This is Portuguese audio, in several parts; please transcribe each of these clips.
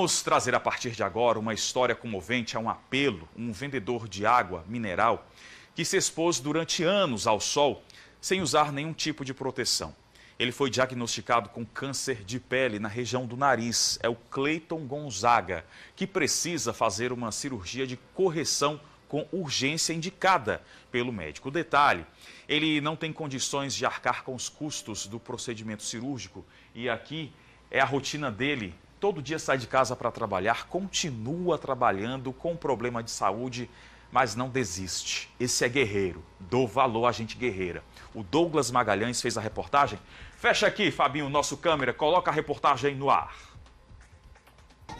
Vamos trazer a partir de agora uma história comovente a um apelo, um vendedor de água mineral que se expôs durante anos ao sol sem usar nenhum tipo de proteção. Ele foi diagnosticado com câncer de pele na região do nariz. É o Cleiton Gonzaga, que precisa fazer uma cirurgia de correção com urgência indicada pelo médico. Detalhe: ele não tem condições de arcar com os custos do procedimento cirúrgico e aqui é a rotina dele todo dia sai de casa para trabalhar, continua trabalhando com problema de saúde, mas não desiste. Esse é guerreiro. Dou valor à gente guerreira. O Douglas Magalhães fez a reportagem. Fecha aqui, Fabinho, nosso câmera. Coloca a reportagem no ar.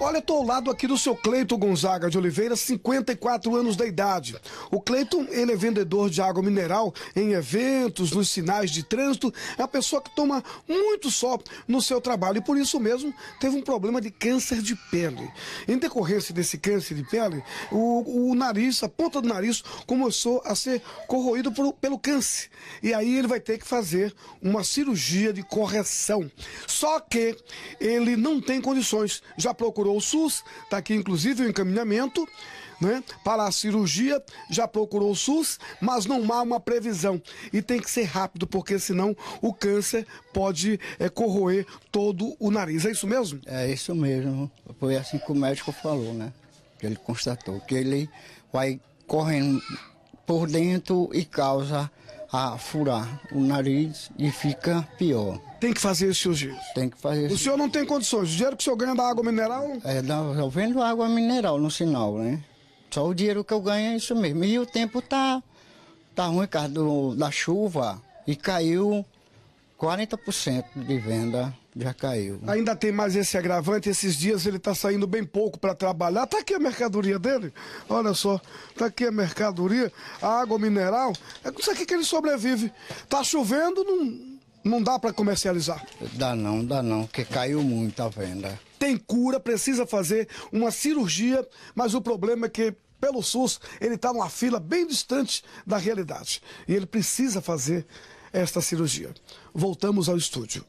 Olha, eu tô ao lado aqui do seu Cleiton Gonzaga de Oliveira, 54 anos da idade. O Cleiton, ele é vendedor de água mineral em eventos, nos sinais de trânsito, é uma pessoa que toma muito sol no seu trabalho e por isso mesmo teve um problema de câncer de pele. Em decorrência desse câncer de pele, o, o nariz, a ponta do nariz, começou a ser corroído por, pelo câncer. E aí ele vai ter que fazer uma cirurgia de correção. Só que ele não tem condições, já procurou procurou o SUS, está aqui inclusive o encaminhamento né, para a cirurgia, já procurou o SUS, mas não há uma previsão. E tem que ser rápido, porque senão o câncer pode é, corroer todo o nariz. É isso mesmo? É isso mesmo. Foi assim que o médico falou, né? Que ele constatou que ele vai correndo por dentro e causa a furar o nariz e fica pior. Tem que fazer isso cirurgia? Tem que fazer. O senhor não tem condições. O dinheiro que o senhor ganha da água mineral? É, eu vendo água mineral no sinal, né? Só o dinheiro que eu ganho é isso mesmo. E o tempo tá, tá ruim por causa do, da chuva e caiu 40% de venda. Já caiu. Ainda tem mais esse agravante. Esses dias ele está saindo bem pouco para trabalhar. Está aqui a mercadoria dele. Olha só. Está aqui a mercadoria, a água mineral. É com isso aqui que ele sobrevive. Está chovendo, não, não dá para comercializar. Dá não, dá não, porque caiu muito a venda. Tem cura, precisa fazer uma cirurgia, mas o problema é que pelo SUS ele está numa fila bem distante da realidade. E ele precisa fazer esta cirurgia. Voltamos ao estúdio.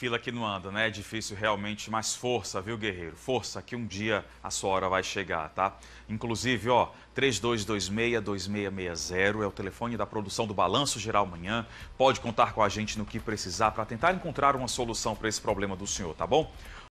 Fila que não anda, né? É difícil realmente, mas força, viu, guerreiro? Força que um dia a sua hora vai chegar, tá? Inclusive, ó, 3226-2660 é o telefone da produção do Balanço Geral amanhã. Pode contar com a gente no que precisar para tentar encontrar uma solução para esse problema do senhor, tá bom?